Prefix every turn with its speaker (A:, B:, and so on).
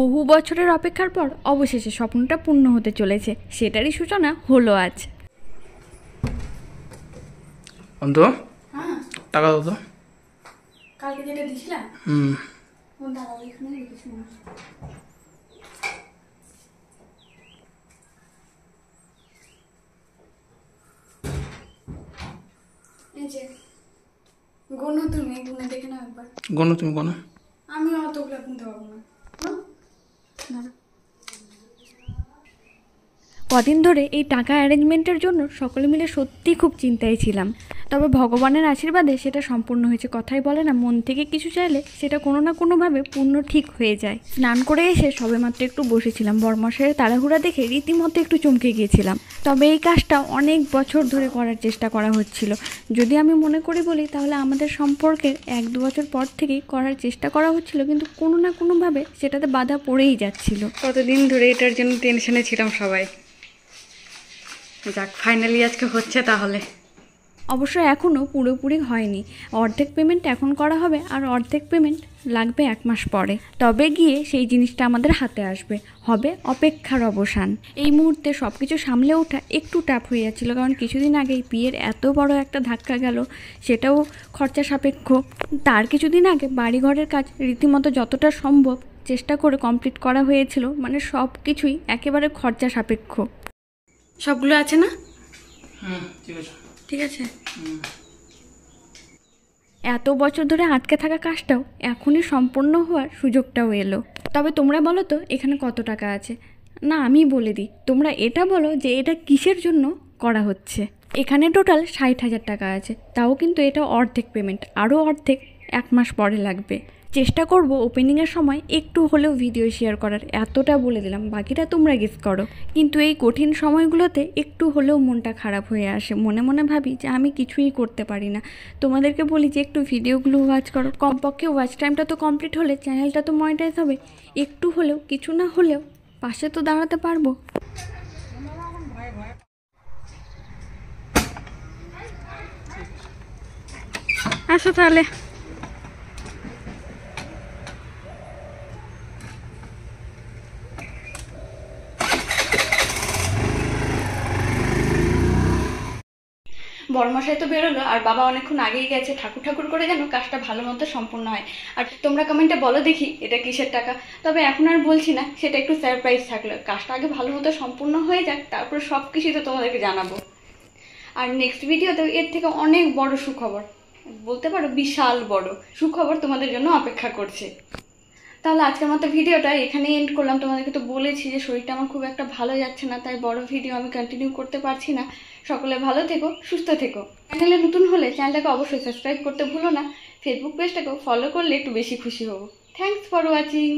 A: বহু বছরের অপেক্ষার পর অবশেষে স্বপ্নটা পূর্ণ হতে চলেছে সেটারই সূচনা হলো আজ অন্ত হ্যাঁ। টাকা দাও তো কালকে যেটা দিছিলাম হুম গনো তুমি গনো দেখে না একবার গনো তুমি গনো কদিন ধরে এই টাকা অ্যারেঞ্জমেন্টের জন্য সকলে মিলে সত্যি খুব চিন্তায় ছিলাম তবে ভগবানের আশীর্বাদে সেটা সম্পূর্ণ হয়েছে কথাই বলে না মন থেকে কিছু চাইলে সেটা কোনো না কোনোভাবে পূর্ণ ঠিক হয়ে যায় স্নান করে এসে সবে মাত্র একটু বসেছিলাম বরমাসের তাড়াহুড়া দেখে রীতিমতো একটু চমকে গিয়েছিলাম তবে এই কাজটা অনেক বছর ধরে করার চেষ্টা করা হচ্ছিল যদি আমি মনে করি বলি তাহলে আমাদের সম্পর্কের এক দু বছর পর থেকেই করার চেষ্টা করা হচ্ছিল কিন্তু কোনো না কোনোভাবে সেটাতে বাধা পড়েই যাচ্ছিল কতদিন ধরে এটার জন্য টেনশনে ছিলাম সবাই যাক ফাইনালি আজকে হচ্ছে তাহলে অবশ্য এখনও পুরোপুরি হয়নি অর্ধেক পেমেন্ট এখন করা হবে আর অর্ধেক পেমেন্ট লাগবে এক মাস পরে তবে গিয়ে সেই জিনিসটা আমাদের হাতে আসবে হবে অপেক্ষার অবসান এই মুহূর্তে সব কিছু সামলে ওঠা একটু টাফ হয়ে যাচ্ছিলো কারণ কিছুদিন আগেই বিয়ের এত বড় একটা ধাক্কা গেল সেটাও খরচা সাপেক্ষ তার কিছুদিন আগে বাড়িঘরের কাজ রীতিমতো যতটা সম্ভব চেষ্টা করে কমপ্লিট করা হয়েছিল মানে সব কিছুই একেবারে খরচা সাপেক্ষ সবগুলো আছে না ঠিক আছে এত বছর ধরে আটকে থাকা কাজটাও এখনই সম্পূর্ণ হওয়ার সুযোগটাও এলো তবে তোমরা বলো তো এখানে কত টাকা আছে না আমি বলে দিই তোমরা এটা বলো যে এটা কিসের জন্য করা হচ্ছে এখানে টোটাল ষাট হাজার টাকা আছে তাও কিন্তু এটা অর্ধেক পেমেন্ট আরও অর্ধেক এক মাস পরে লাগবে চেষ্টা করব ওপেনিংয়ের সময় একটু হলেও ভিডিও শেয়ার করার এতটা বলে দিলাম বাকিটা তোমরা গেস করো কিন্তু এই কঠিন সময়গুলোতে একটু হলেও মনটা খারাপ হয়ে আসে মনে মনে ভাবি যে আমি কিছুই করতে পারি না তোমাদেরকে বলি যে একটু ভিডিওগুলো ওয়াচ করো কমপক্ষে ওয়াচ টাইমটা তো কমপ্লিট হলে চ্যানেলটা তো মনিটাইজ হবে একটু হলেও কিছু না হলেও পাশে তো দাঁড়াতে পারবো আসো তাহলে বড়মশাই তো বেরোলো আর বাবা অনেকক্ষণ আগেই গেছে ঠাকুর ঠাকুর করে যেন কাজটা ভালো মতো সম্পূর্ণ হয় আর তোমরা কমেন্টে বলো দেখি এটা কিসের টাকা তবে এখন আর বলছি না সেটা একটু সারপ্রাইজ থাকলো কাজটা আগে ভালো মতো সম্পূর্ণ হয়ে যাক তারপর সব কিছুই তো তোমাদেরকে জানাবো আর নেক্সট ভিডিওতে এর থেকে অনেক বড় সুখবর বলতে পারো বিশাল বড় সুখবর তোমাদের জন্য অপেক্ষা করছে তাহলে আজকের মতো ভিডিওটা এখানেই এন্ড করলাম তোমাদেরকে তো বলেছি যে শরীরটা আমার খুব একটা ভালো যাচ্ছে না তাই বড় ভিডিও আমি কন্টিনিউ করতে পারছি না সকলে ভালো থেকো সুস্থ থেকো চ্যানেলে নতুন হলে চ্যানেলটাকে অবশ্যই সাবস্ক্রাইব করতে ভুলো না ফেসবুক পেজটাকেও ফলো করলে একটু বেশি খুশি হবো থ্যাংকস ফর ওয়াচিং